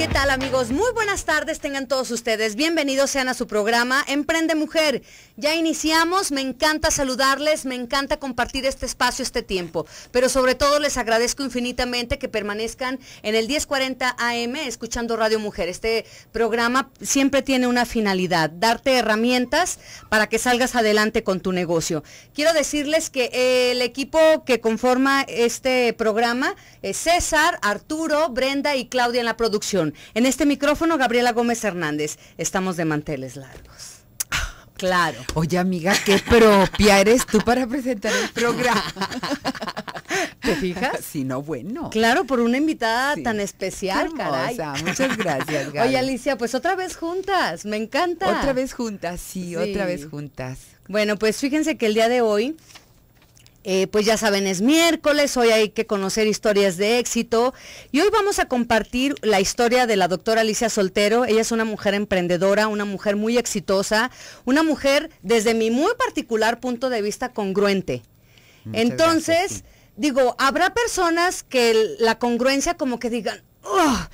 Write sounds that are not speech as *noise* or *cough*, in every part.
¿Qué tal amigos? Muy buenas tardes tengan todos ustedes. Bienvenidos sean a su programa Emprende Mujer. Ya iniciamos, me encanta saludarles, me encanta compartir este espacio, este tiempo, pero sobre todo les agradezco infinitamente que permanezcan en el 1040 AM escuchando Radio Mujer. Este programa siempre tiene una finalidad, darte herramientas para que salgas adelante con tu negocio. Quiero decirles que el equipo que conforma este programa es César, Arturo, Brenda y Claudia en la producción. En este micrófono, Gabriela Gómez Hernández. Estamos de manteles largos. Claro. Oye, amiga, qué propia eres tú para presentar el programa. ¿Te fijas? Si *laughs* no, bueno. Claro, por una invitada tan especial, Muchas gracias, Gabriela. *laughs* Oye, Alicia, pues otra vez juntas, me encanta. Otra vez juntas, sí, otra vez juntas. Bueno, pues fíjense que el día de hoy eh, pues ya saben, es miércoles, hoy hay que conocer historias de éxito y hoy vamos a compartir la historia de la doctora Alicia Soltero. Ella es una mujer emprendedora, una mujer muy exitosa, una mujer desde mi muy particular punto de vista congruente. Entonces, digo, habrá personas que la congruencia como que digan, oh,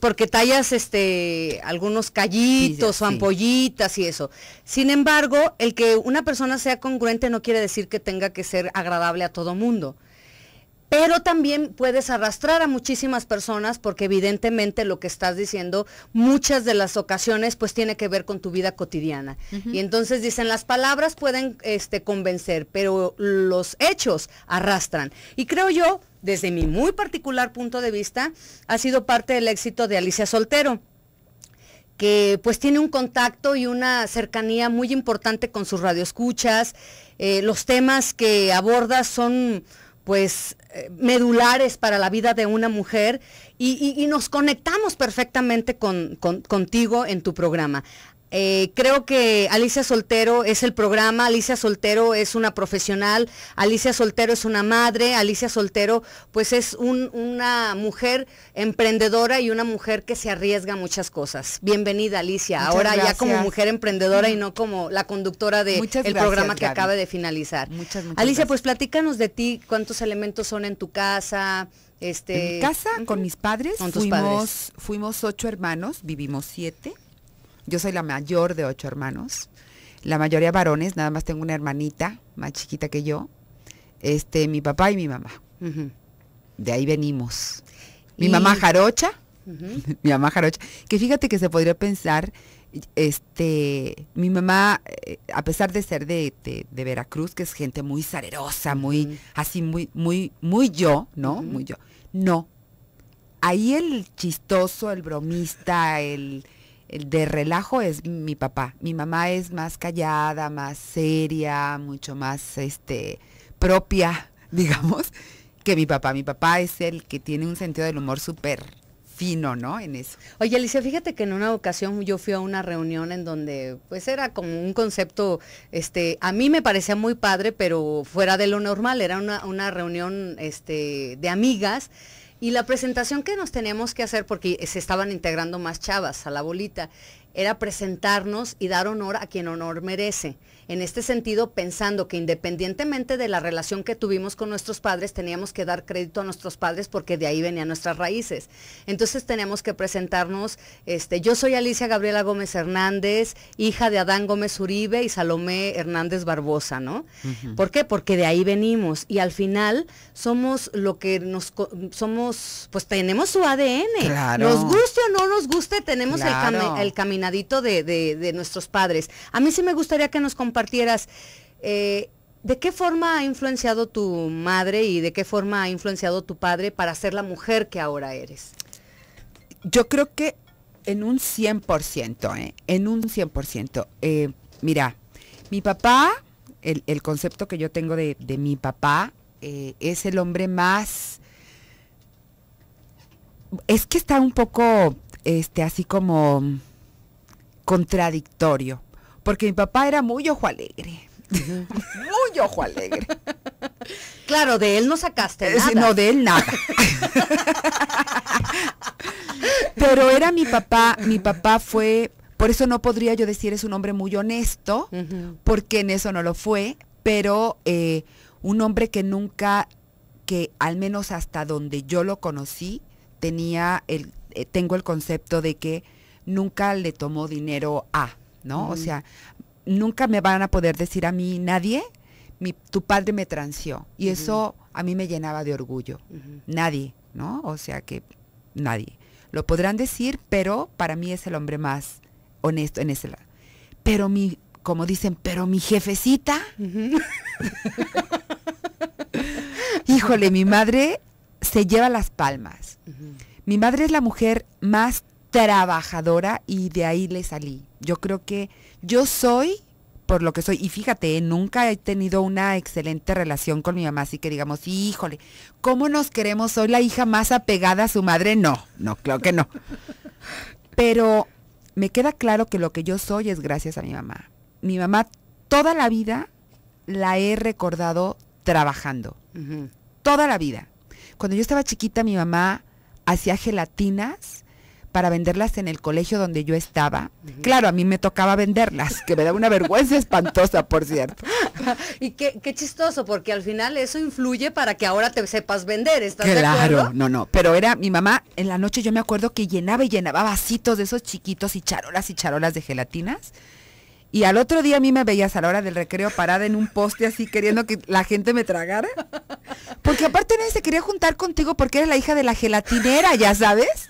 porque tallas este, algunos callitos o ampollitas y eso. Sin embargo, el que una persona sea congruente no quiere decir que tenga que ser agradable a todo mundo pero también puedes arrastrar a muchísimas personas porque evidentemente lo que estás diciendo muchas de las ocasiones pues tiene que ver con tu vida cotidiana. Y entonces dicen, las palabras pueden este, convencer, pero los hechos arrastran. Y creo yo, desde mi muy particular punto de vista, ha sido parte del éxito de Alicia Soltero que pues tiene un contacto y una cercanía muy importante con sus radioescuchas. Eh, los temas que aborda son pues eh, medulares para la vida de una mujer y, nos conectamos perfectamente contigo en tu programa. Eh, creo que Alicia Soltero es el programa, Alicia Soltero es una profesional, Alicia Soltero es una madre, Alicia Soltero pues es una mujer emprendedora y una mujer que se arriesga muchas cosas. Bienvenida Alicia, ahora ya como mujer emprendedora y no como la conductora del programa que acaba de finalizar. Muchas, Alicia, pues platícanos de ti, cuántos elementos son en tu casa, este, en casa con mis padres. padres. Fuimos ocho hermanos, vivimos siete. Yo soy la mayor de ocho hermanos, la mayoría varones, nada más tengo una hermanita más chiquita que yo, este, mi papá y mi mamá. De ahí venimos. Mi mamá jarocha, *laughs* mi mamá jarocha, que fíjate que se podría pensar, este, mi mamá, eh, a pesar de ser de, de, Veracruz, que es gente muy salerosa, muy, así, muy, muy, muy yo, ¿no? Muy yo. No. Ahí el chistoso, el bromista, el el de relajo es mi papá. Mi mamá es más callada, más seria, mucho más este propia, *laughs* digamos, que mi papá. Mi papá es el que tiene un sentido del humor súper fino, ¿no? En eso. Oye, Alicia, fíjate que en una ocasión yo fui a una reunión en donde pues era como un concepto, este, a mí me parecía muy padre, pero fuera de lo normal, era una, reunión este, de amigas y la presentación que nos teníamos que hacer, porque se estaban integrando más chavas a la bolita, era presentarnos y dar honor a quien honor merece. En este sentido, pensando que independientemente de la relación que tuvimos con nuestros padres, teníamos que dar crédito a nuestros padres porque de ahí venían nuestras raíces. Entonces tenemos que presentarnos, este, yo soy Alicia Gabriela Gómez Hernández, hija de Adán Gómez Uribe y Salomé Hernández Barbosa, ¿no? ¿Por qué? Porque de ahí venimos y al final somos lo que nos, somos, pues tenemos su ADN. Nos guste o no nos guste, tenemos el, caminadito de, de, de nuestros padres. A mí sí me gustaría que nos compartieran Partieras. Eh, de qué forma ha influenciado tu madre y de qué forma ha influenciado tu padre para ser la mujer que ahora eres. Yo creo que en un 100%, ¿eh? en un 100%. Eh, mira, mi papá, el, concepto que yo tengo de, mi papá, eh, es el hombre más... Es que está un poco, este, así como contradictorio porque mi papá era muy ojo alegre. *laughs* muy ojo alegre. Claro, de él no sacaste eh, nada. No, de él nada. Pero era mi papá, mi papá fue, por eso no podría yo decir es un hombre muy honesto, porque en eso no lo fue, pero eh, un hombre que nunca, que al menos hasta donde yo lo conocí, tenía el, eh, tengo el concepto de que nunca le tomó dinero a. ¿no? O sea, nunca me van a poder decir a mí nadie, tu padre me transió. Y eso a mí me llenaba de orgullo. Nadie, ¿no? O sea que nadie. Lo podrán decir, pero para mí es el hombre más honesto en ese lado. Pero mi, como dicen, pero mi jefecita. *laughs* Híjole, mi madre se lleva las palmas. Mi madre es la mujer más trabajadora y de ahí le salí. Yo creo que yo soy por lo que soy. Y fíjate, ¿eh? nunca he tenido una excelente relación con mi mamá, así que digamos, híjole, ¿cómo nos queremos? Soy la hija más apegada a su madre. No, no, creo que no. Pero me queda claro que lo que yo soy es gracias a mi mamá. Mi mamá toda la vida la he recordado trabajando. Toda la vida. Cuando yo estaba chiquita, mi mamá hacía gelatinas para venderlas en el colegio donde yo estaba. Claro, a mí me tocaba venderlas, que me da una vergüenza espantosa, por cierto. *laughs* y qué, chistoso, porque al final eso influye para que ahora te sepas vender, ¿estás Claro, de acuerdo? no, no. Pero era mi mamá, en la noche yo me acuerdo que llenaba y llenaba vasitos de esos chiquitos y charolas y charolas de gelatinas. Y al otro día a mí me veías a la hora del recreo parada en un poste así queriendo que la gente me tragara. Porque aparte nadie se quería juntar contigo porque eres la hija de la gelatinera, ya sabes.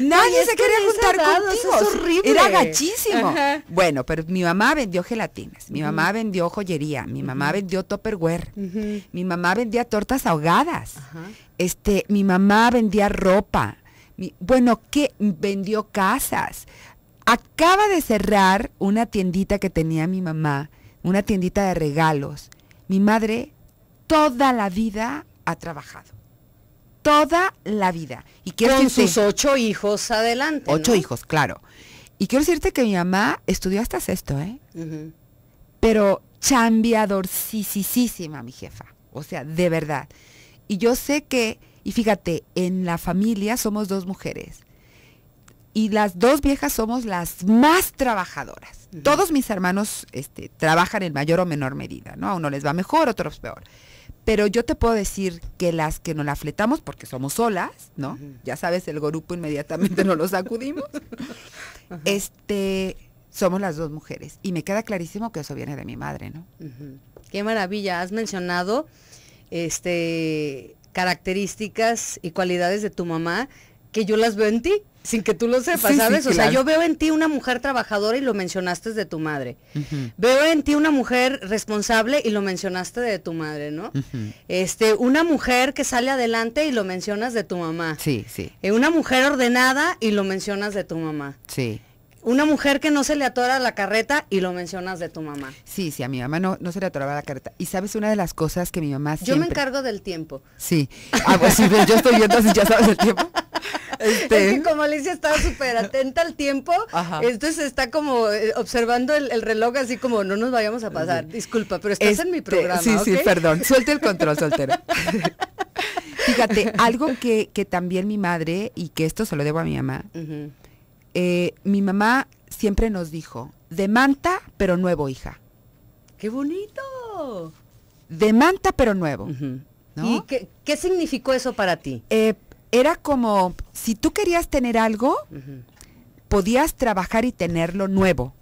Nadie se quería juntar contigo. Era gachísimo. Bueno, pero mi mamá vendió gelatinas, mi mamá vendió joyería, mi mamá vendió topperware, mi mamá vendía tortas ahogadas, este, mi mamá vendía ropa, bueno, que vendió casas. Acaba de cerrar una tiendita que tenía mi mamá, una tiendita de regalos. Mi madre toda la vida ha trabajado toda la vida. Y quiero Con sus ocho hijos adelante. Ocho hijos, claro. Y quiero decirte que mi mamá estudió hasta sexto, ¿eh? Pero chambiadorcisísima mi jefa. O sea, de verdad. Y yo sé que, y fíjate, en la familia somos dos mujeres. Y las dos viejas somos las más trabajadoras. Todos mis hermanos este, trabajan en mayor o menor medida, ¿no? A uno les va mejor, a otros peor. Pero yo te puedo decir que las que nos la fletamos, porque somos solas, ¿no? Ya sabes, el grupo inmediatamente no lo sacudimos. *laughs* Este, somos las dos mujeres. Y me queda clarísimo que eso viene de mi madre, ¿no? Qué maravilla. Has mencionado este, características y cualidades de tu mamá que yo las veo en ti, sin que tú lo sepas, ¿sabes? o sea, yo veo en ti una mujer trabajadora y lo mencionaste de tu madre. Veo en ti una mujer responsable y lo mencionaste de tu madre, ¿no? Este, una mujer que sale adelante y lo mencionas de tu mamá. Sí, sí. Eh, una mujer ordenada y lo mencionas de tu mamá. Sí. Una mujer que no se le atora la carreta y lo mencionas de tu mamá. Sí, sí, a mi mamá no, se le atoraba la carreta. Y sabes una de las cosas que mi mamá siempre... Yo me encargo del tiempo. Sí. Ah, pues yo estoy viendo así, ya sabes el tiempo. Este, como Alicia estaba súper atenta al tiempo, entonces está como eh, observando el, reloj así como no nos vayamos a pasar. Disculpa, pero estás en mi este, programa. Sí, sí, perdón. suelte el control, soltero. *laughs* Fíjate, algo que, que, también mi madre, y que esto se lo debo a mi mamá, eh, mi mamá siempre nos dijo, de manta, pero nuevo, hija. ¡Qué bonito! De manta, pero nuevo. ¿Y qué, significó eso para ti? Eh, era como, si tú querías tener algo, podías trabajar y tenerlo nuevo.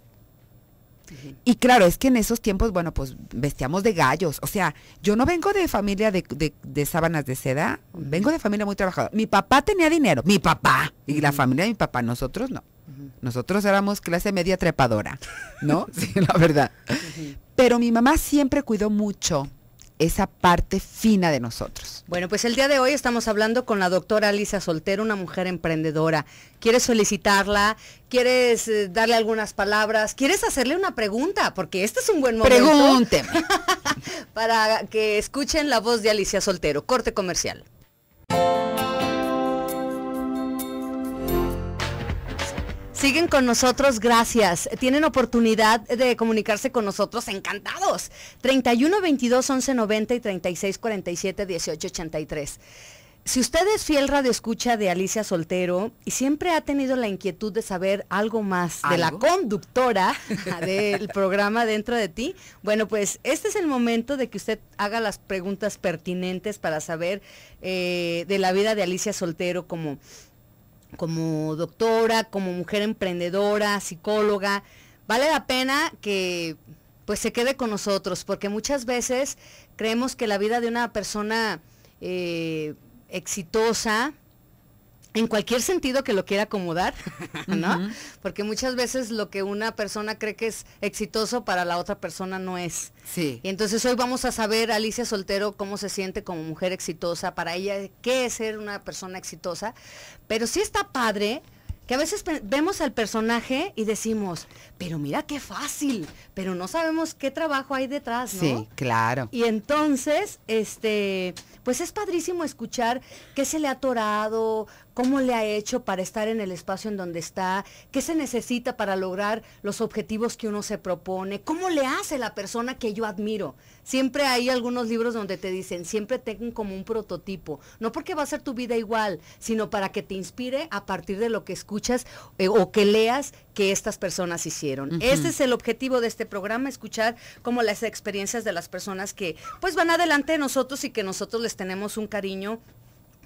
Y claro, es que en esos tiempos, bueno, pues vestíamos de gallos. O sea, yo no vengo de familia de, de, sábanas de seda, vengo de familia muy trabajadora. Mi papá tenía dinero, mi papá, y la familia de mi papá, nosotros no. Nosotros éramos clase media trepadora, ¿no? *laughs* sí, la verdad. Pero mi mamá siempre cuidó mucho esa parte fina de nosotros. Bueno, pues el día de hoy estamos hablando con la doctora Alicia Soltero, una mujer emprendedora. ¿Quieres solicitarla? ¿Quieres eh, darle algunas palabras? ¿Quieres hacerle una pregunta? Porque este es un buen momento. Pregúnteme. *laughs* para que escuchen la voz de Alicia Soltero. Corte comercial. Siguen con nosotros, gracias. Tienen oportunidad de comunicarse con nosotros, encantados. 31 22 11 y 36 47 18 Si usted es fiel escucha de Alicia Soltero y siempre ha tenido la inquietud de saber algo más de la conductora *laughs* del programa Dentro de ti, bueno, pues este es el momento de que usted haga las preguntas pertinentes para saber eh, de la vida de Alicia Soltero como como doctora, como mujer emprendedora, psicóloga, vale la pena que pues se quede con nosotros, porque muchas veces creemos que la vida de una persona eh, exitosa, en cualquier sentido que lo quiera acomodar, *laughs* ¿no? Porque muchas veces lo que una persona cree que es exitoso para la otra persona no es. Sí. Y entonces hoy vamos a saber, Alicia Soltero, cómo se siente como mujer exitosa, para ella, qué es ser una persona exitosa. Pero sí está padre que a veces vemos al personaje y decimos, pero mira qué fácil, pero no sabemos qué trabajo hay detrás, ¿no? Sí, claro. Y entonces, este, pues es padrísimo escuchar qué se le ha atorado, ¿Cómo le ha hecho para estar en el espacio en donde está? ¿Qué se necesita para lograr los objetivos que uno se propone? ¿Cómo le hace la persona que yo admiro? Siempre hay algunos libros donde te dicen, siempre tengo como un prototipo, no porque va a ser tu vida igual, sino para que te inspire a partir de lo que escuchas eh, o que leas que estas personas hicieron. Ese es el objetivo de este programa, escuchar como las experiencias de las personas que pues van adelante de nosotros y que nosotros les tenemos un cariño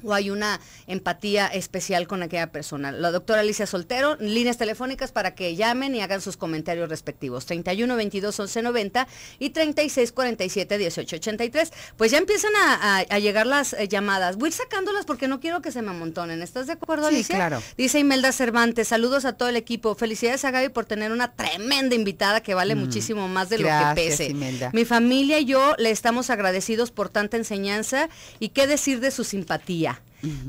o hay una empatía especial con aquella persona. La doctora Alicia Soltero, líneas telefónicas para que llamen y hagan sus comentarios respectivos. 31 22 11 90 y 36 47 18 83. Pues ya empiezan a, llegar las eh, llamadas. Voy sacándolas porque no quiero que se me amontonen. ¿Estás de acuerdo, sí, Alicia? claro. Dice Imelda Cervantes, saludos a todo el equipo. Felicidades a Gaby por tener una tremenda invitada que vale mm. muchísimo más de lo que pese. Mi familia y yo le estamos agradecidos por tanta enseñanza y qué decir de su simpatía.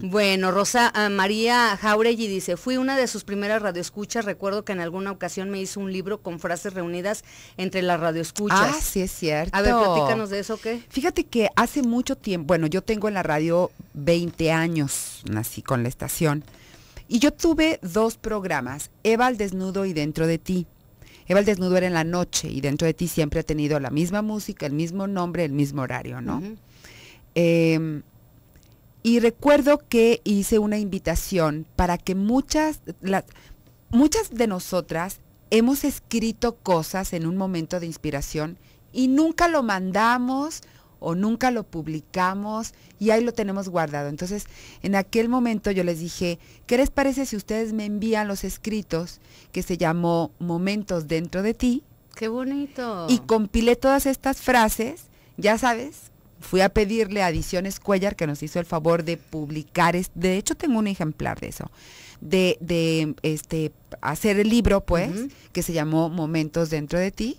Bueno, Rosa ah, María Jauregui dice, fui una de sus primeras radioescuchas, recuerdo que en alguna ocasión me hizo un libro con frases reunidas entre las radioescuchas. Ah, sí es cierto. A ver, platícanos de eso, ¿qué? Fíjate que hace mucho tiempo, bueno, yo tengo en la radio 20 años, nací con la estación, y yo tuve dos programas, Eva al desnudo y Dentro de ti. Eva al desnudo era en la noche y Dentro de ti siempre ha tenido la misma música, el mismo nombre, el mismo horario, ¿no? eh, y recuerdo que hice una invitación para que muchas, muchas de nosotras hemos escrito cosas en un momento de inspiración y nunca lo mandamos o nunca lo publicamos y ahí lo tenemos guardado. Entonces, en aquel momento yo les dije, ¿qué les parece si ustedes me envían los escritos que se llamó Momentos dentro de ti? Qué bonito. Y compilé todas estas frases, ya sabes, fui a pedirle a cuéllar Cuellar, que nos hizo el favor de publicar, es, de hecho tengo un ejemplar de eso, de, de este, hacer el libro, pues, que se llamó Momentos dentro de ti.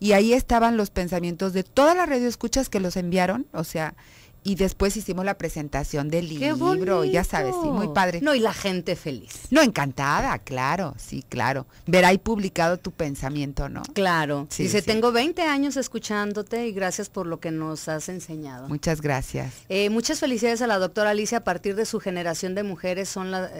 Y ahí estaban los pensamientos de todas las radioescuchas que los enviaron, o sea, y después hicimos la presentación del libro, bonito. ya sabes, sí, muy padre. No, y la gente feliz. No, encantada, claro, sí, claro. verá ahí publicado tu pensamiento, ¿no? Claro. Dice, tengo 20 años escuchándote y gracias por lo que nos has enseñado. Muchas gracias. Eh, muchas felicidades a la doctora Alicia. A partir de su generación de mujeres son, la,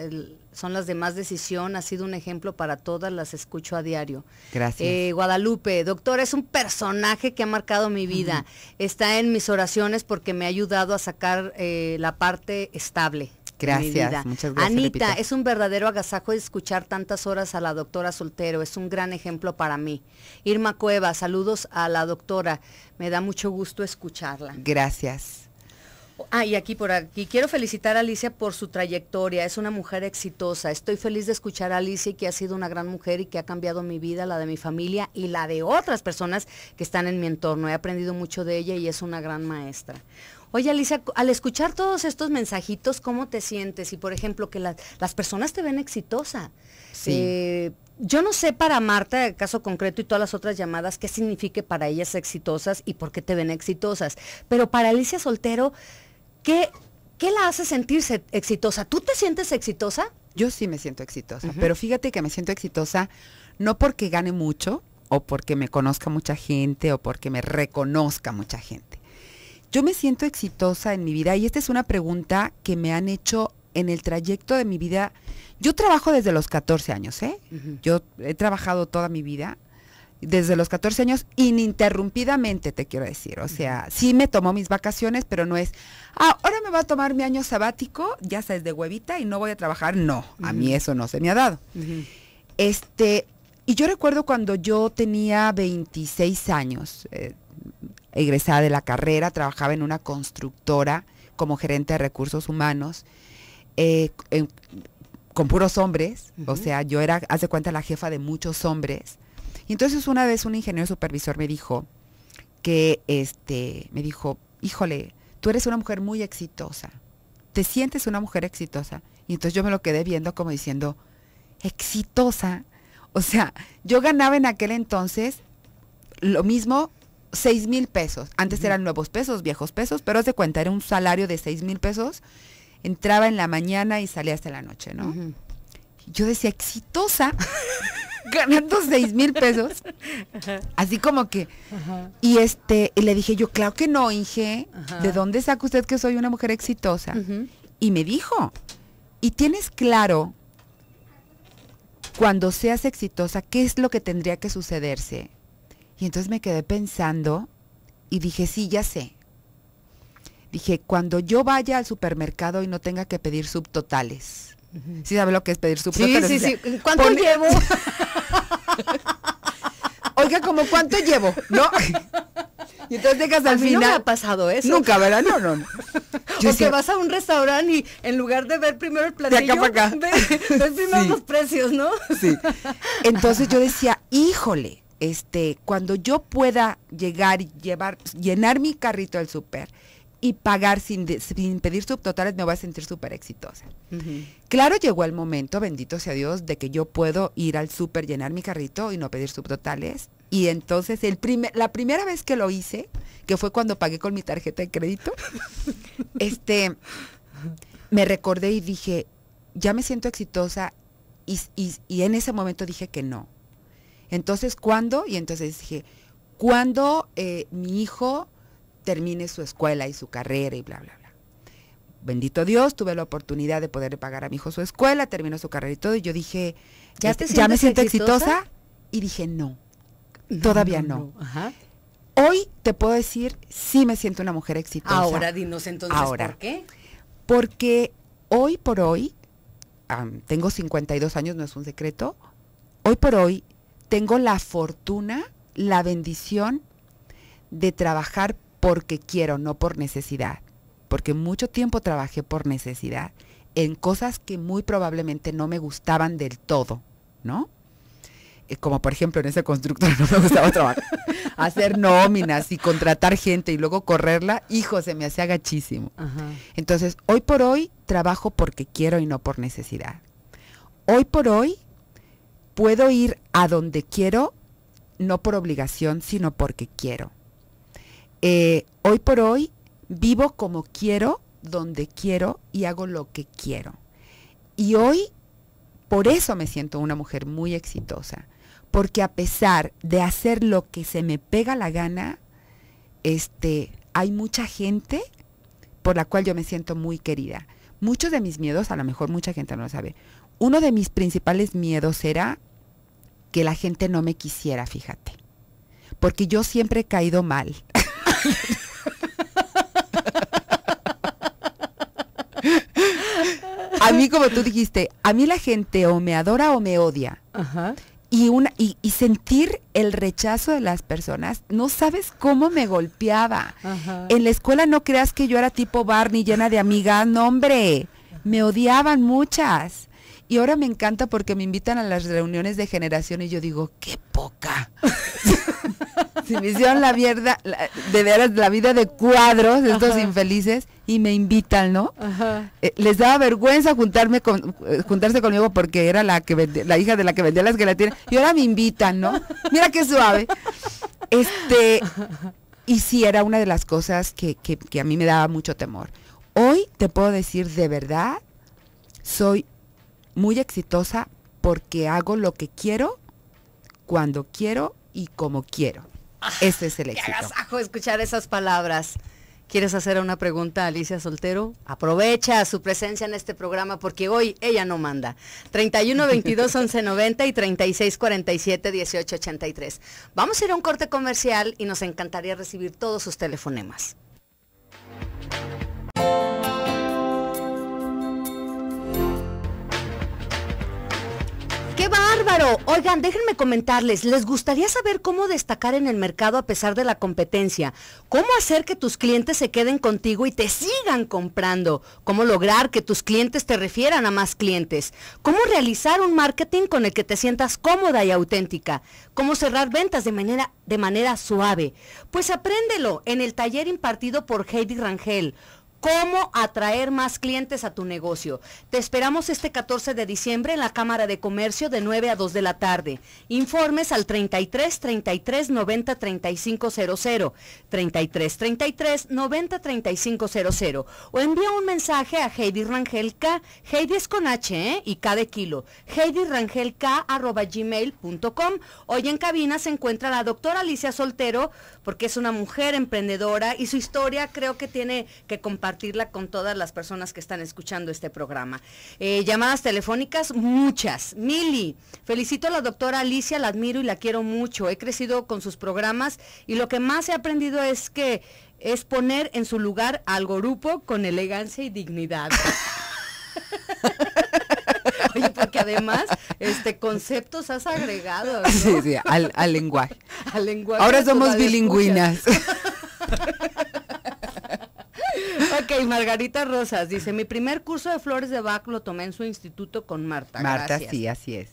son las de más decisión. Ha sido un ejemplo para todas, las escucho a diario. Gracias. Eh, Guadalupe, doctor es un personaje que ha marcado mi vida. Está en mis oraciones porque me ayuda dado a sacar eh, la parte estable. Gracias, muchas gracias. Anita, es un verdadero agasajo escuchar tantas horas a la doctora Soltero, es un gran ejemplo para mí. Irma Cueva, saludos a la doctora, me da mucho gusto escucharla. Gracias. Ah, y aquí por aquí, quiero felicitar a Alicia por su trayectoria, es una mujer exitosa. Estoy feliz de escuchar a Alicia que ha sido una gran mujer y que ha cambiado mi vida, la de mi familia y la de otras personas que están en mi entorno. He aprendido mucho de ella y es una gran maestra. Oye, Alicia, al escuchar todos estos mensajitos, ¿cómo te sientes? Y por ejemplo, que las personas te ven exitosa. Sí. Eh, yo no sé para Marta, el caso concreto y todas las otras llamadas, qué signifique para ellas exitosas y por qué te ven exitosas. Pero para Alicia Soltero, ¿qué, qué la hace sentirse exitosa? ¿Tú te sientes exitosa? Yo sí me siento exitosa, pero fíjate que me siento exitosa no porque gane mucho o porque me conozca mucha gente o porque me reconozca mucha gente yo me siento exitosa en mi vida y esta es una pregunta que me han hecho en el trayecto de mi vida. Yo trabajo desde los 14 años, ¿eh? Yo he trabajado toda mi vida, desde los 14 años, ininterrumpidamente, te quiero decir. O sea, sí me tomó mis vacaciones, pero no es, ah, ahora me va a tomar mi año sabático, ya sabes, de huevita y no voy a trabajar. No, a mí eso no se me ha dado. Este, y yo recuerdo cuando yo tenía 26 años, eh, egresada de la carrera, trabajaba en una constructora como gerente de recursos humanos, eh, con puros hombres, o sea, yo era, hace cuenta, la jefa de muchos hombres. Y entonces una vez un ingeniero supervisor me dijo que, este, me dijo, híjole, tú eres una mujer muy exitosa, te sientes una mujer exitosa. Y entonces yo me lo quedé viendo como diciendo, exitosa. O sea, yo ganaba en aquel entonces lo mismo 6 mil pesos. Antes eran nuevos pesos, viejos pesos, pero hace de cuenta, era un salario de 6 mil pesos. Entraba en la mañana y salía hasta la noche, ¿no? Yo decía, exitosa, *laughs* ganando 6 mil pesos. Así como que. Y este, y le dije, yo, claro que no, Inge. ¿De dónde saca usted que soy una mujer exitosa? Y me dijo, ¿y tienes claro cuando seas exitosa qué es lo que tendría que sucederse? Y entonces me quedé pensando y dije, sí, ya sé. Dije, cuando yo vaya al supermercado y no tenga que pedir subtotales. ¿Sí sabe lo que es pedir subtotales? Sí, sí, sí. ¿Cuánto llevo? *laughs* Oiga, como cuánto llevo, ¿no? Y entonces llegas al final. No ha pasado eso. Nunca, ¿verdad? No, no. no. *laughs* o vas a un restaurante y en lugar de ver primero el platillo, *laughs* Ves, primero los precios, ¿no? Sí. Entonces yo decía, híjole, este, cuando yo pueda llegar y llevar, llenar mi carrito al súper y pagar sin, pedir subtotales, me voy a sentir súper exitosa. Claro, llegó el momento, bendito sea Dios, de que yo puedo ir al súper, llenar mi carrito y no pedir subtotales. Y entonces el la primera vez que lo hice, que fue cuando pagué con mi tarjeta de crédito, *laughs* este, me recordé y dije, ya me siento exitosa y en ese momento dije que no, entonces, ¿cuándo? Y entonces dije, ¿cuándo eh, mi hijo termine su escuela y su carrera y bla, bla, bla? Bendito Dios, tuve la oportunidad de poder pagar a mi hijo su escuela, terminó su carrera y todo. Y yo dije, ¿ya, me siento exitosa? Y dije, no, todavía no. Hoy te puedo decir, sí me siento una mujer exitosa. Ahora, dinos entonces Ahora, por qué. Porque hoy por hoy, tengo 52 años, no es un secreto, hoy por hoy tengo la fortuna, la bendición de trabajar porque quiero, no por necesidad. Porque mucho tiempo trabajé por necesidad en cosas que muy probablemente no me gustaban del todo, ¿no? Eh, como por ejemplo en ese constructor *laughs* no me gustaba trabajar, *laughs* hacer nóminas y contratar gente y luego correrla, hijo, se me hacía gachísimo. Entonces, hoy por hoy trabajo porque quiero y no por necesidad. Hoy por hoy puedo ir a donde quiero, no por obligación, sino porque quiero. Eh, hoy por hoy vivo como quiero, donde quiero y hago lo que quiero. Y hoy, por eso me siento una mujer muy exitosa, porque a pesar de hacer lo que se me pega la gana, este, hay mucha gente por la cual yo me siento muy querida. Muchos de mis miedos, a lo mejor mucha gente no lo sabe, uno de mis principales miedos era que la gente no me quisiera, fíjate. Porque yo siempre he caído mal. *laughs* a mí, como tú dijiste, a mí la gente o me adora o me odia. Y, una, y, y, sentir el rechazo de las personas, no sabes cómo me golpeaba. En la escuela no creas que yo era tipo Barney llena de amigas, no hombre, me odiaban muchas. Y ahora me encanta porque me invitan a las reuniones de generación y yo digo, qué poca. *laughs* si me hicieron la mierda, de veras, la vida de cuadros, estos infelices, y me invitan, ¿no? Eh, les daba vergüenza juntarme con, eh, juntarse conmigo porque era la que la hija de la que vendía las gelatinas. Y ahora me invitan, ¿no? Mira qué suave. Este, y sí, era una de las cosas que, que, que a mí me daba mucho temor. Hoy te puedo decir de verdad, soy muy exitosa porque hago lo que quiero, cuando quiero y como quiero. Este es el éxito. Qué escuchar esas palabras. ¿Quieres hacer una pregunta Alicia Soltero? Aprovecha su presencia en este programa porque hoy ella no manda. 31 22 11 90 y 36 47 18 83. Vamos a ir a un corte comercial y nos encantaría recibir todos sus telefonemas. ¡Qué bárbaro! Oigan, déjenme comentarles, ¿les gustaría saber cómo destacar en el mercado a pesar de la competencia? ¿Cómo hacer que tus clientes se queden contigo y te sigan comprando? ¿Cómo lograr que tus clientes te refieran a más clientes? ¿Cómo realizar un marketing con el que te sientas cómoda y auténtica? ¿Cómo cerrar ventas de manera, de manera suave? Pues apréndelo en el taller impartido por Heidi Rangel cómo atraer más clientes a tu negocio. Te esperamos este 14 de diciembre en la Cámara de Comercio de 9 a 2 de la tarde. Informes al 33 33 90 35 00, 33 33 90 35 00 o envía un mensaje a Heidi Rangel K, Heidi es con H ¿eh? y K de kilo, Heidi Rangel K arroba gmail.com. Hoy en cabina se encuentra la doctora Alicia Soltero porque es una mujer emprendedora y su historia creo que tiene que compartir compartirla con todas las personas que están escuchando este programa. Eh, llamadas telefónicas, muchas. Mili, felicito a la doctora Alicia, la admiro y la quiero mucho. He crecido con sus programas y lo que más he aprendido es que es poner en su lugar al grupo con elegancia y dignidad. *laughs* Oye, porque además, este conceptos has agregado. al, al lenguaje. *laughs* Ahora somos bilingüinas. *laughs* Ok, Margarita Rosas dice, mi primer curso de flores de Bach lo tomé en su instituto con Marta. Marta, gracias. sí, así es.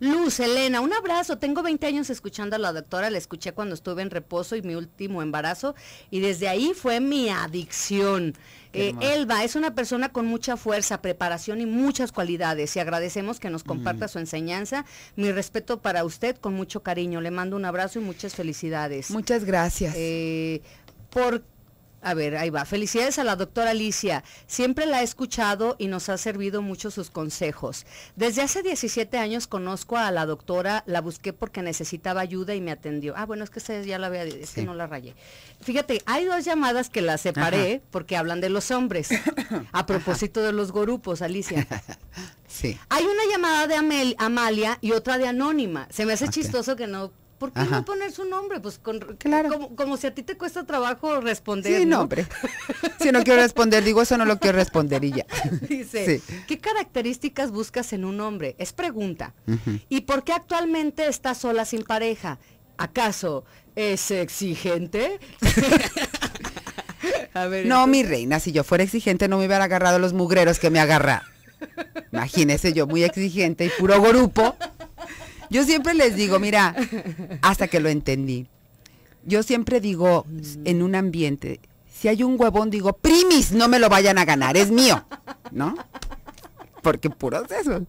Luz, Elena, un abrazo. Tengo 20 años escuchando a la doctora, la escuché cuando estuve en reposo y mi último embarazo y desde ahí fue mi adicción. Eh, Elba es una persona con mucha fuerza, preparación y muchas cualidades y agradecemos que nos comparta mm. su enseñanza. Mi respeto para usted con mucho cariño. Le mando un abrazo y muchas felicidades. Muchas gracias. Eh, a ver, ahí va. Felicidades a la doctora Alicia. Siempre la he escuchado y nos ha servido mucho sus consejos. Desde hace 17 años conozco a la doctora, la busqué porque necesitaba ayuda y me atendió. Ah, bueno, es que ustedes ya la había, es que no la rayé. Fíjate, hay dos llamadas que la separé porque hablan de los hombres. *coughs* A propósito de los grupos Alicia. *laughs* sí. Hay una llamada de Amel, Amalia y otra de Anónima. Se me hace chistoso que no ¿Por qué no poner su nombre? Pues como, si a ti te cuesta trabajo responder. Sí, nombre. si no quiero responder, digo eso no lo quiero responder y ya. *laughs* Dice, ¿qué características buscas en un hombre? Es pregunta. ¿Y por qué actualmente estás sola sin pareja? ¿Acaso es exigente? *laughs* no, mi reina, si yo fuera exigente no me hubiera agarrado los mugreros que me agarra. Imagínese yo muy exigente y puro grupo yo siempre les digo, mira, hasta que lo entendí. Yo siempre digo mm. en un ambiente, si hay un huevón, digo, primis, no me lo vayan a ganar, es mío, ¿no? Porque puros eso.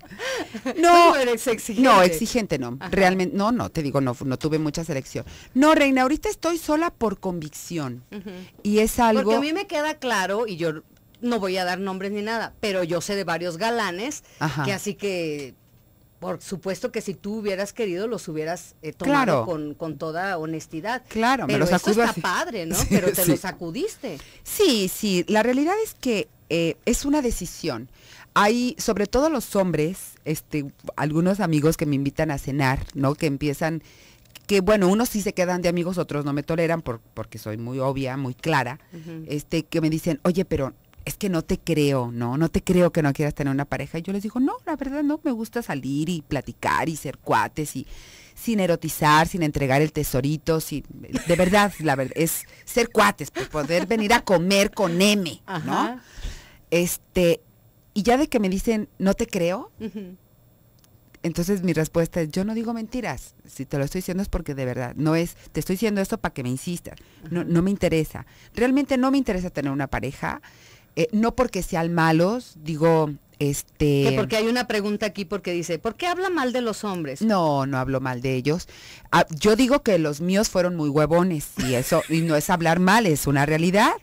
No, eres exigente. no, exigente no. Realmente, no, no, te digo, no, no tuve mucha selección. No, Reina, ahorita estoy sola por convicción. Y es algo... Porque a mí me queda claro, y yo no voy a dar nombres ni nada, pero yo sé de varios galanes que así que por supuesto que si tú hubieras querido, los hubieras eh, tomado con, toda honestidad. Claro, Pero me los eso está padre, ¿no? *laughs* Pero te los sacudiste. Sí, sí. La realidad es que eh, es una decisión. Hay, sobre todo los hombres, este, algunos amigos que me invitan a cenar, ¿no? Que empiezan, que bueno, unos sí se quedan de amigos, otros no me toleran porque soy muy obvia, muy clara, este, que me dicen, oye, pero es que no te creo, ¿no? No te creo que no quieras tener una pareja. Y yo les digo, no, la verdad no, me gusta salir y platicar y ser cuates y sin erotizar, sin entregar el tesorito, sin, de verdad, la verdad, es ser cuates, para pues, poder venir a comer con M, ¿no? Este, y ya de que me dicen, no te creo, entonces mi respuesta es, yo no digo mentiras, si te lo estoy diciendo es porque de verdad, no es, te estoy diciendo esto para que me insistas, no, no me interesa, realmente no me interesa tener una pareja, eh, no porque sean malos, digo, este... porque hay una pregunta aquí porque dice, ¿por qué habla mal de los hombres? No, no hablo mal de ellos. Ah, yo digo que los míos fueron muy huevones y eso, y no es hablar mal, es una realidad.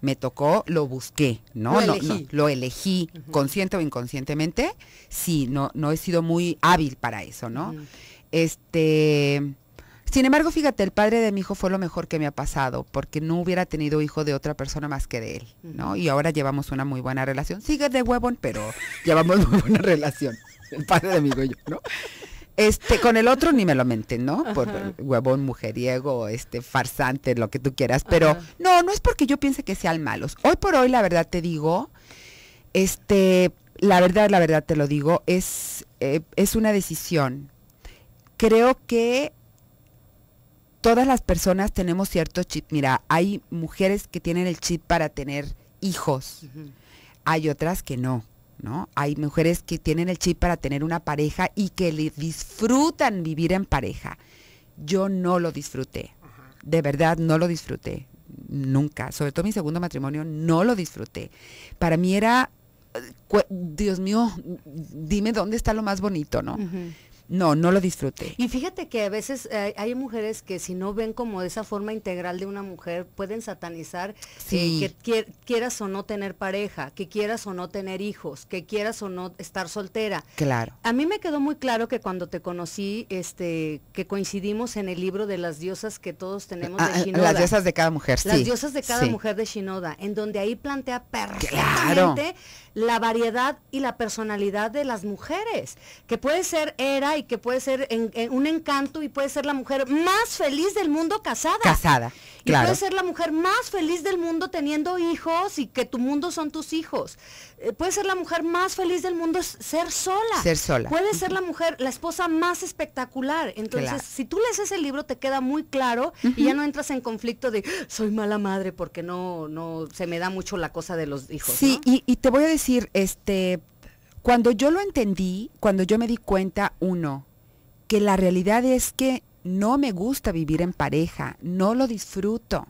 Me tocó, lo busqué, ¿no? Lo no, lo elegí consciente o inconscientemente. Sí, no, no he sido muy hábil para eso, ¿no? Este sin embargo, fíjate, el padre de mi hijo fue lo mejor que me ha pasado, porque no hubiera tenido hijo de otra persona más que de él, ¿no? Y ahora llevamos una muy buena relación. Sigue de huevón, pero llevamos muy buena relación. El padre de mi hijo y yo, ¿no? Este, con el otro ni me lo menten, ¿no? Por huevón, mujeriego, este, farsante, lo que tú quieras. Pero no, no es porque yo piense que sean malos. Hoy por hoy, la verdad te digo, este, la verdad, la verdad te lo digo, es, eh, es una decisión. Creo que todas las personas tenemos cierto chip. Mira, hay mujeres que tienen el chip para tener hijos, hay otras que no, ¿no? Hay mujeres que tienen el chip para tener una pareja y que disfrutan vivir en pareja. Yo no lo disfruté, de verdad no lo disfruté, nunca, sobre todo mi segundo matrimonio, no lo disfruté. Para mí era, eh, Dios mío, dime dónde está lo más bonito, ¿no? No, no lo disfruté. Y fíjate que a veces eh, hay mujeres que si no ven como esa forma integral de una mujer, pueden satanizar eh, que quieras o no tener pareja, que quieras o no tener hijos, que quieras o no estar soltera. Claro. A mí me quedó muy claro que cuando te conocí, este, que coincidimos en el libro de las diosas que todos tenemos ah, de ah, Shinoda. las diosas de cada mujer, sí. Las diosas de cada mujer de Shinoda, en donde ahí plantea perfectamente la variedad y la personalidad de las mujeres, que puede ser Era y que puede ser en, un encanto y puede ser la mujer más feliz del mundo casada. Casada. Y puede ser la mujer más feliz del mundo teniendo hijos y que tu mundo son tus hijos. Eh, puede ser la mujer más feliz del mundo ser sola. Ser sola. Puede ser la mujer, la esposa más espectacular. Entonces, si tú lees ese libro, te queda muy claro y ya no entras en conflicto de soy mala madre porque no, no se me da mucho la cosa de los hijos. Sí, y, y te voy a decir, este, cuando yo lo entendí, cuando yo me di cuenta, uno, que la realidad es que no me gusta vivir en pareja, no lo disfruto.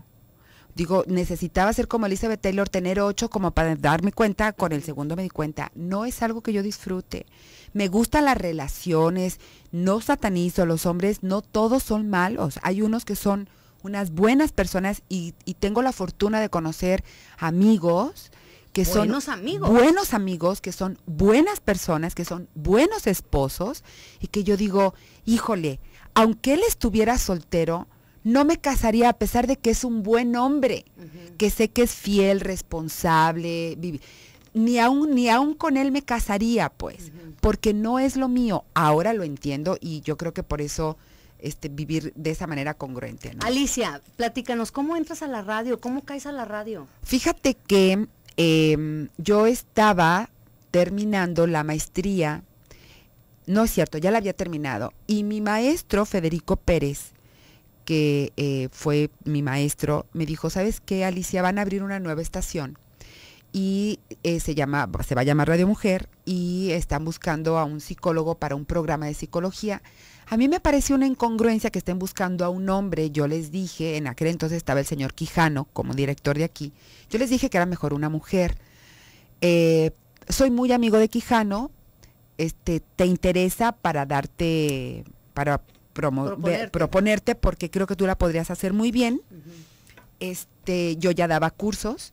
Digo, necesitaba ser como Elizabeth Taylor, tener ocho como para darme cuenta, con el segundo me di cuenta, no es algo que yo disfrute. Me gustan las relaciones, no satanizo los hombres, no todos son malos, hay unos que son unas buenas personas y, tengo la fortuna de conocer amigos que son amigos. buenos amigos, que son buenas personas, que son buenos esposos y que yo digo, híjole, aunque él estuviera soltero, no me casaría a pesar de que es un buen hombre, que sé que es fiel, responsable, Ni aún, ni aún con él me casaría, pues, porque no es lo mío. Ahora lo entiendo y yo creo que por eso este, vivir de esa manera congruente. Alicia, platícanos, ¿cómo entras a la radio? ¿Cómo caes a la radio? Fíjate que em, yo estaba terminando la maestría, no es cierto, ya la había terminado, y mi maestro Federico Pérez, que eh, fue mi maestro, me dijo, ¿sabes qué, Alicia? Van a abrir una nueva estación y eh, se llama se va a llamar Radio Mujer y están buscando a un psicólogo para un programa de psicología. A mí me pareció una incongruencia que estén buscando a un hombre. Yo les dije, en aquel entonces estaba el señor Quijano como director de aquí. Yo les dije que era mejor una mujer. Eh, soy muy amigo de Quijano. Este, ¿Te interesa para darte, para proponerte. porque creo que tú la podrías hacer muy bien. Este, yo ya daba cursos.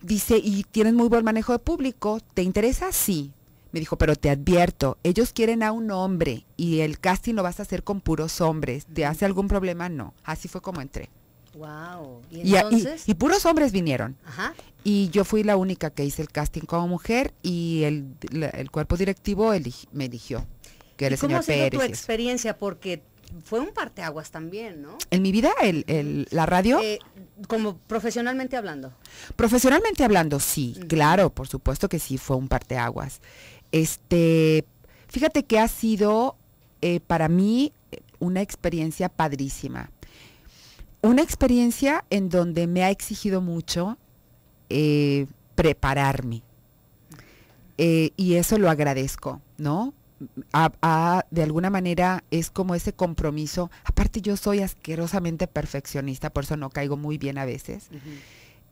Dice, "Y tienes muy buen manejo de público, ¿te interesa?" Sí. Me dijo, "Pero te advierto, ellos quieren a un hombre y el casting lo vas a hacer con puros hombres. ¿Te hace algún problema?" No. Así fue como entré. Wow. ¿Y, puros hombres vinieron. Y yo fui la única que hice el casting como mujer y el, el cuerpo directivo me eligió que ¿Cómo ha tu experiencia? Porque fue un parteaguas también, ¿no? En mi vida, la radio. Eh, como profesionalmente hablando. Profesionalmente hablando, sí, claro, por supuesto que sí, fue un parteaguas. Este, fíjate que ha sido eh, para mí una experiencia padrísima. Una experiencia en donde me ha exigido mucho eh, prepararme. y eso lo agradezco, ¿no? de alguna manera es como ese compromiso. Aparte yo soy asquerosamente perfeccionista, por eso no caigo muy bien a veces.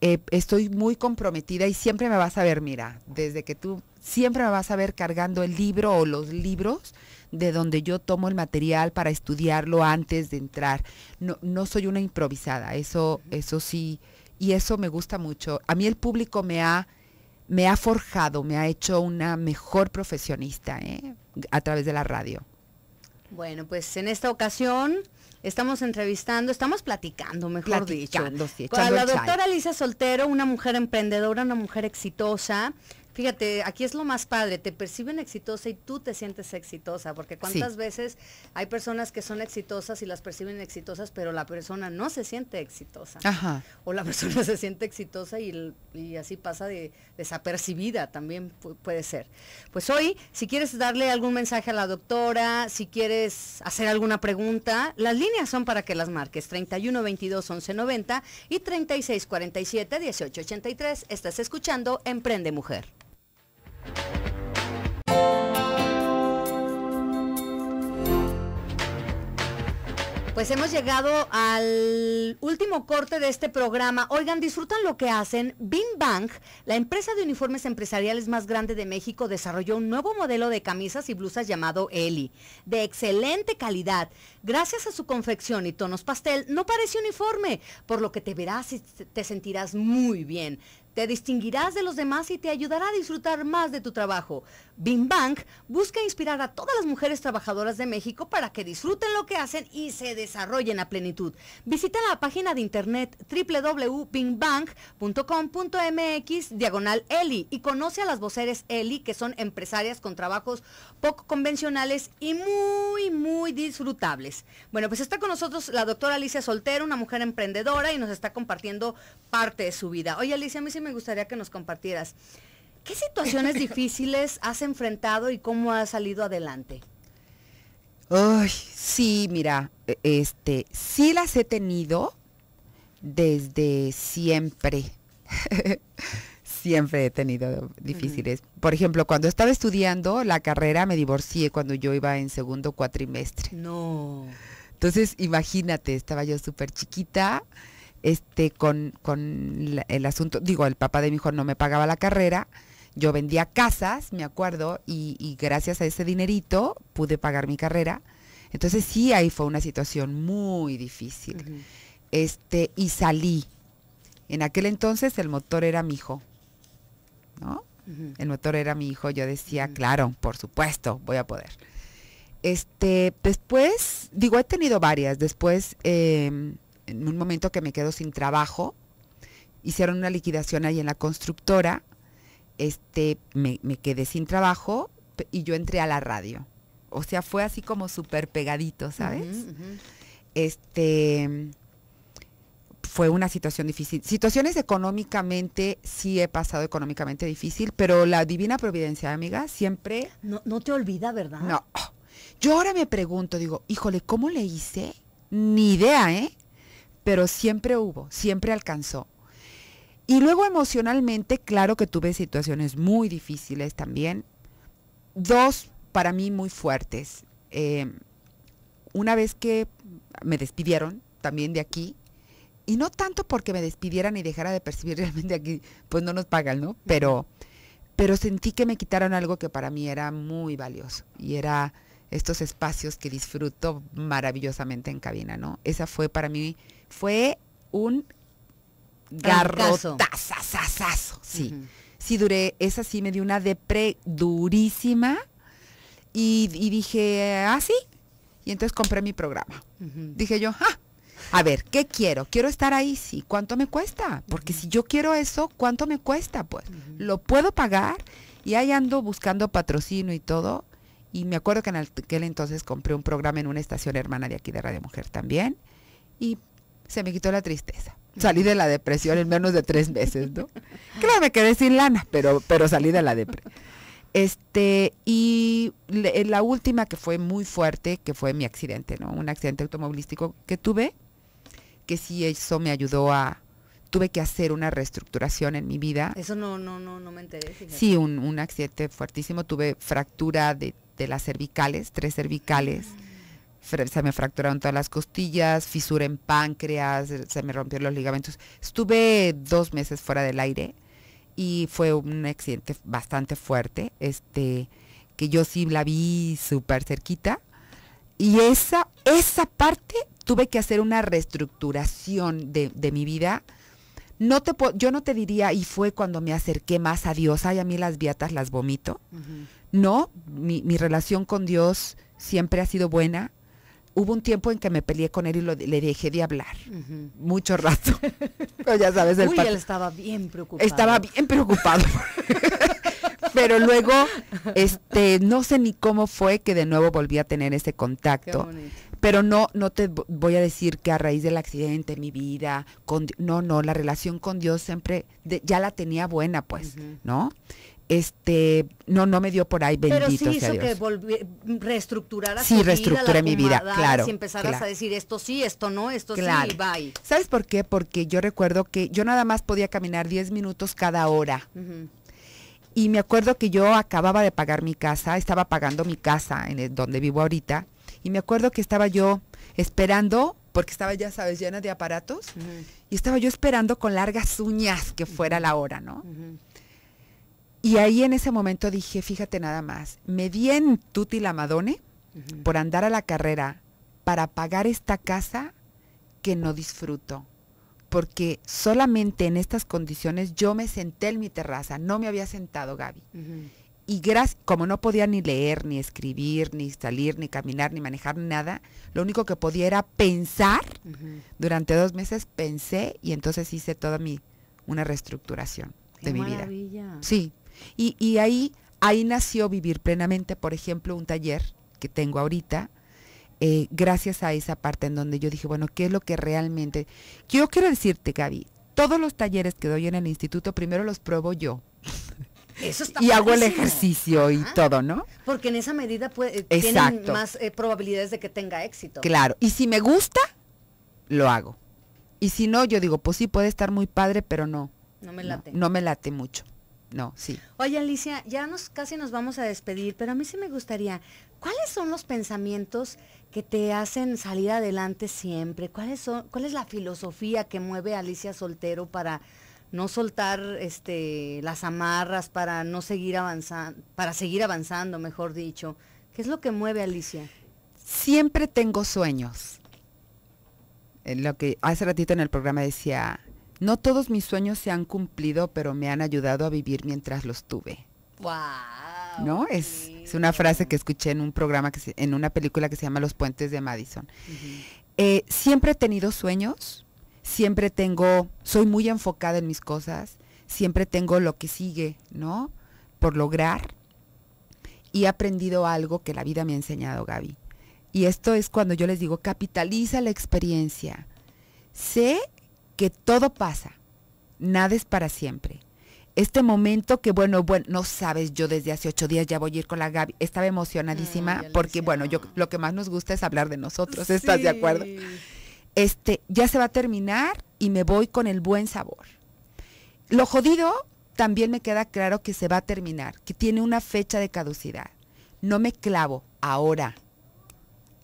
Eh, estoy muy comprometida y siempre me vas a ver, mira, desde que tú, siempre me vas a ver cargando el libro o los libros de donde yo tomo el material para estudiarlo antes de entrar. No, soy una improvisada, eso, eso sí, y eso me gusta mucho. A mí el público me ha me ha forjado, me ha hecho una mejor profesionista ¿eh? a través de la radio. Bueno, pues en esta ocasión estamos entrevistando, estamos platicando, mejor platicando, dicho, con la doctora Lisa Soltero, una mujer emprendedora, una mujer exitosa, Fíjate, aquí es lo más padre, te perciben exitosa y tú te sientes exitosa, porque cuántas veces hay personas que son exitosas y las perciben exitosas, pero la persona no se siente exitosa. Ajá. O la *laughs* persona se siente exitosa y, así pasa de desapercibida también puede ser. Pues hoy, si quieres darle algún mensaje a la doctora, si quieres hacer alguna pregunta, las líneas son para que las marques, 31 22 y 36 47 Estás escuchando Emprende Mujer. Pues hemos llegado al último corte de este programa. Oigan, disfrutan lo que hacen. Bim Bank, la empresa de uniformes empresariales más grande de México, desarrolló un nuevo modelo de camisas y blusas llamado Eli, de excelente calidad. Gracias a su confección y tonos pastel, no parece uniforme, por lo que te verás y te sentirás muy bien. Te distinguirás de los demás y te ayudará a disfrutar más de tu trabajo. Bim busca inspirar a todas las mujeres trabajadoras de México para que disfruten lo que hacen y se desarrollen a plenitud. Visita la página de internet www.bimbank.com.mx diagonal Eli y conoce a las voceres Eli, que son empresarias con trabajos poco convencionales y muy, muy disfrutables. Bueno, pues está con nosotros la doctora Alicia Soltero, una mujer emprendedora y nos está compartiendo parte de su vida. Oye Alicia, a mí sí me gustaría que nos compartieras. ¿Qué situaciones *laughs* difíciles has enfrentado y cómo has salido adelante? Ay, sí, mira, e, este, sí las he tenido desde siempre. *laughs* siempre he tenido difíciles. Por ejemplo, cuando estaba estudiando la carrera me divorcié cuando yo iba en segundo cuatrimestre. No. Entonces, imagínate, estaba yo súper chiquita, este, con, con el asunto, digo, el papá de mi hijo no me pagaba la carrera, yo vendía casas, me acuerdo, y, gracias a ese dinerito pude pagar mi carrera. Entonces sí, ahí fue una situación muy difícil. Este, y salí. En aquel entonces el motor era mi hijo. El motor era mi hijo, yo decía, claro, por supuesto, voy a poder. Este, después, digo, he tenido varias. Después, em, en un momento que me quedo sin trabajo, hicieron una liquidación ahí en la constructora. Este, me, quedé sin trabajo y yo entré a la radio. O sea, fue así como súper pegadito, ¿sabes? este, fue una situación difícil. Situaciones económicamente, sí he pasado económicamente difícil, pero la divina providencia, amiga, siempre... No, te olvida, ¿verdad? No. Yo ahora me pregunto, digo, híjole, ¿cómo le hice? Ni idea, ¿eh? Pero siempre hubo, siempre alcanzó. Y luego emocionalmente, claro que tuve situaciones muy difíciles también. Dos, para mí, muy fuertes. Eh, una vez que me despidieron también de aquí, y no tanto porque me despidieran y dejara de percibir *laughs* realmente aquí, pues no nos pagan, ¿no? Pero, pero sentí que me quitaron algo que para mí era muy valioso y era estos espacios que disfruto maravillosamente en cabina, ¿no? Esa fue para mí, fue un garrotazazazazo, sí. Sí duré, esa sí me dio una depre durísima y, dije, ah, sí, y entonces compré mi programa. Dije yo, ¡ah! a ver, ¿qué quiero? ¿Quiero estar ahí? Sí. ¿Cuánto me cuesta? Porque si yo quiero eso, ¿cuánto me cuesta? Pues, ¿lo puedo pagar? Y ahí ando buscando patrocinio y todo. Y me acuerdo que en aquel entonces compré un programa en una estación hermana de aquí de Radio Mujer también. Y se me quitó la tristeza. Salí de la depresión en menos de tres meses, ¿no? *laughs* claro, me quedé sin lana, pero, pero salí de la depresión. Este, y la última que fue muy fuerte, que fue mi accidente, ¿no? Un accidente automovilístico que tuve que sí eso me ayudó a, tuve que hacer una reestructuración en mi vida. Eso no, no, no, no me enteré. Sí, un, accidente fuertísimo. Tuve fractura de, las cervicales, tres cervicales. Se me fracturaron todas las costillas, fisura en páncreas, eh, se me rompieron los ligamentos. Estuve dos meses fuera del aire y fue un accidente bastante fuerte, este, que yo sí la vi súper cerquita. Y esa, esa parte tuve que hacer una reestructuración de, mi vida, no te yo no te diría, y fue cuando me acerqué más a Dios, ay, a mí las viatas las vomito. No, mi, mi, relación con Dios siempre ha sido buena. Hubo un tiempo en que me peleé con él y le dejé de hablar. Mucho rato. *laughs* Pero ya sabes, el Uy, él estaba bien preocupado. Estaba bien preocupado. *laughs* Pero luego, este, no sé ni cómo fue que de nuevo volví a tener ese contacto. Pero no, no te voy a decir que a raíz del accidente, mi vida, con, no, no, la relación con Dios siempre, ya la tenía buena, pues, ¿no? este no no me dio por ahí bendito pero sí hizo que volví, sí reestructuré mi vida claro Si empezaras a decir esto sí esto no esto sí bye sabes por qué porque yo recuerdo que yo nada más podía caminar 10 minutos cada hora y me acuerdo que yo acababa de pagar mi casa, estaba pagando mi casa en donde vivo ahorita. Y me acuerdo que estaba yo esperando, porque estaba, ya sabes, llena de aparatos. Y estaba yo esperando con largas uñas que fuera la hora, ¿no? Y ahí en ese momento dije, fíjate nada más, me di en Tuti Lamadone por andar a la carrera para pagar esta casa que no disfruto porque solamente en estas condiciones yo me senté en mi terraza, no me había sentado Gaby. Y gracias, como no podía ni leer, ni escribir, ni salir, ni caminar, ni manejar nada, lo único que podía era pensar. Durante dos meses pensé y entonces hice toda mi, una reestructuración de mi vida. Sí. Y, y ahí, ahí nació Vivir Plenamente, por ejemplo, un taller que tengo ahorita, eh, gracias a esa parte en donde yo dije, bueno, ¿qué es lo que realmente... Yo quiero decirte, Gaby, todos los talleres que doy en el instituto, primero los pruebo yo. Eso está *laughs* y hago el ejercicio y todo, ¿no? Porque en esa medida puede, eh, tienen más eh, probabilidades de que tenga éxito. Claro, y si me gusta, lo hago. Y si no, yo digo, pues sí, puede estar muy padre, pero no. No me late. no, me late mucho no, sí. Oye, Alicia, ya nos casi nos vamos a despedir, pero a mí sí me gustaría, ¿cuáles son los pensamientos que te hacen salir adelante siempre? ¿Cuál es, cuál es la filosofía que mueve a Alicia Soltero para no soltar este, las amarras, para no seguir avanzando, para seguir avanzando, mejor dicho? ¿Qué es lo que mueve a Alicia? Siempre tengo sueños. Eh, lo que hace ratito en el programa decía, no todos mis sueños se han cumplido, pero me han ayudado a vivir mientras los tuve. ¿no? Es, una frase que escuché en un programa, en una película que se llama Los Puentes de Madison. Eh, siempre he tenido sueños, siempre tengo, soy muy enfocada en mis cosas, siempre tengo lo que sigue, ¿no? Por lograr. Y he aprendido algo que la vida me ha enseñado, Gaby. Y esto es cuando yo les digo, capitaliza la experiencia. Sé que todo pasa, nada es para siempre este momento que bueno, bueno, no sabes, yo desde hace ocho días ya voy a ir con la Gaby, estaba emocionadísima mm, porque bueno, yo lo que más nos gusta es hablar de nosotros, ¿estás de acuerdo? Este, ya se va a terminar y me voy con el buen sabor. Lo jodido también me queda claro que se va a terminar, que tiene una fecha de caducidad. No me clavo ahora.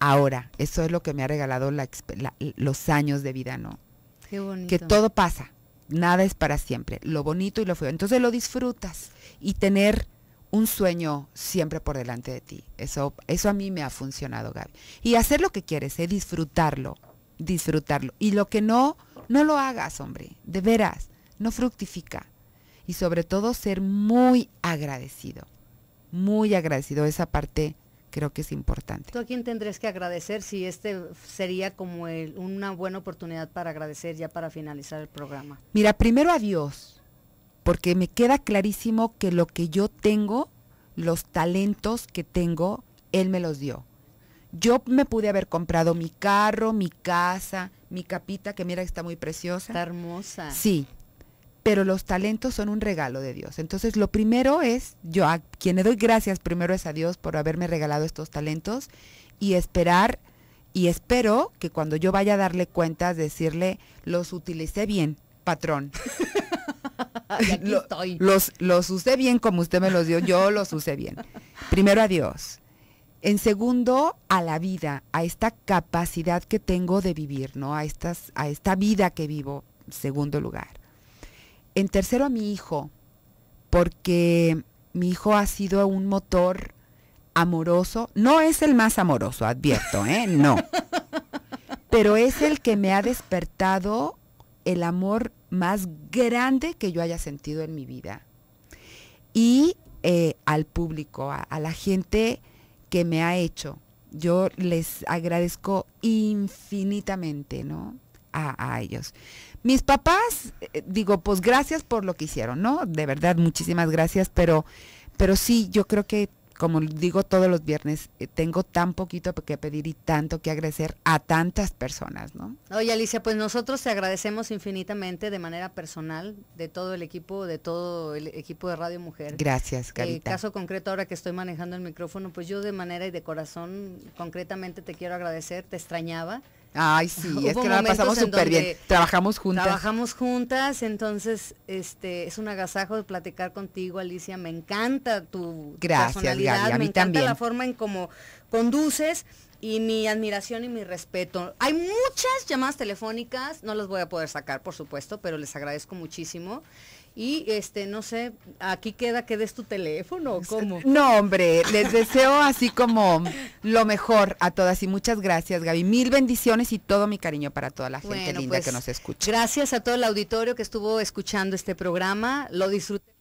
Ahora, eso es lo que me ha regalado los años de vida, ¿no? Qué bonito. Que todo pasa nada es para siempre, lo bonito y lo feo. Entonces lo disfrutas y tener un sueño siempre por delante de ti. Eso, eso a mí me ha funcionado, Gaby. Y hacer lo que quieres, ¿eh? disfrutarlo, disfrutarlo. Y lo que no, no lo hagas, hombre, de veras, no fructifica. Y sobre todo ser muy agradecido, muy agradecido, esa parte creo que es importante. ¿Tú a quién tendrías que agradecer si este sería como una buena oportunidad para agradecer ya para finalizar el programa? Mira, primero a Dios, porque me queda clarísimo que lo que yo tengo, los talentos que tengo, Él me los dio. Yo me pude haber comprado mi carro, mi casa, mi capita, que mira que está muy preciosa. Está hermosa. Sí, pero los talentos son un regalo de Dios. Entonces, lo primero es, yo a quien le doy gracias primero es a Dios por haberme regalado estos talentos y esperar, y espero que cuando yo vaya a darle cuentas, decirle, los utilicé bien, patrón. *laughs* Los, los usé bien como usted me los dio, yo los usé bien. Primero a Dios. En segundo, a la vida, a esta capacidad que tengo de vivir, ¿no? A, estas, a esta vida que vivo, segundo lugar en tercero a mi hijo, porque mi hijo ha sido un motor amoroso. No es el más amoroso, advierto, ¿eh? No. Pero es el que me ha despertado el amor más grande que yo haya sentido en mi vida. Y eh, al público, a la gente que me ha hecho. Yo les agradezco infinitamente, ¿no? a, ellos. Mis papás, eh, digo, pues gracias por lo que hicieron, ¿no? De verdad, muchísimas gracias, pero, pero sí, yo creo que, como digo todos los viernes, eh, tengo tan poquito que pedir y tanto que agradecer a tantas personas, ¿no? Oye, Alicia, pues nosotros te agradecemos infinitamente de manera personal, de todo el equipo, de todo el equipo de Radio Mujer. Gracias, eh, Carita. El caso concreto, ahora que estoy manejando el micrófono, pues yo de manera y de corazón, concretamente te quiero agradecer, te extrañaba Ay, sí, *laughs* es que la pasamos súper bien. Trabajamos juntas. Trabajamos juntas, entonces este es un agasajo platicar contigo, Alicia. Me encanta tu Gracias, personalidad, a mí me encanta la forma en cómo conduces y mi admiración y mi respeto. Hay muchas llamadas telefónicas, no las voy a poder sacar, por supuesto, pero les agradezco muchísimo. Y este, no sé, aquí queda que des tu teléfono o cómo. *laughs* No, hombre, les deseo así como lo mejor a todas y muchas gracias, Gaby. Mil bendiciones y todo mi cariño para toda la gente linda pues, que nos escucha. Gracias a todo el auditorio que estuvo escuchando este programa. Lo disfruté.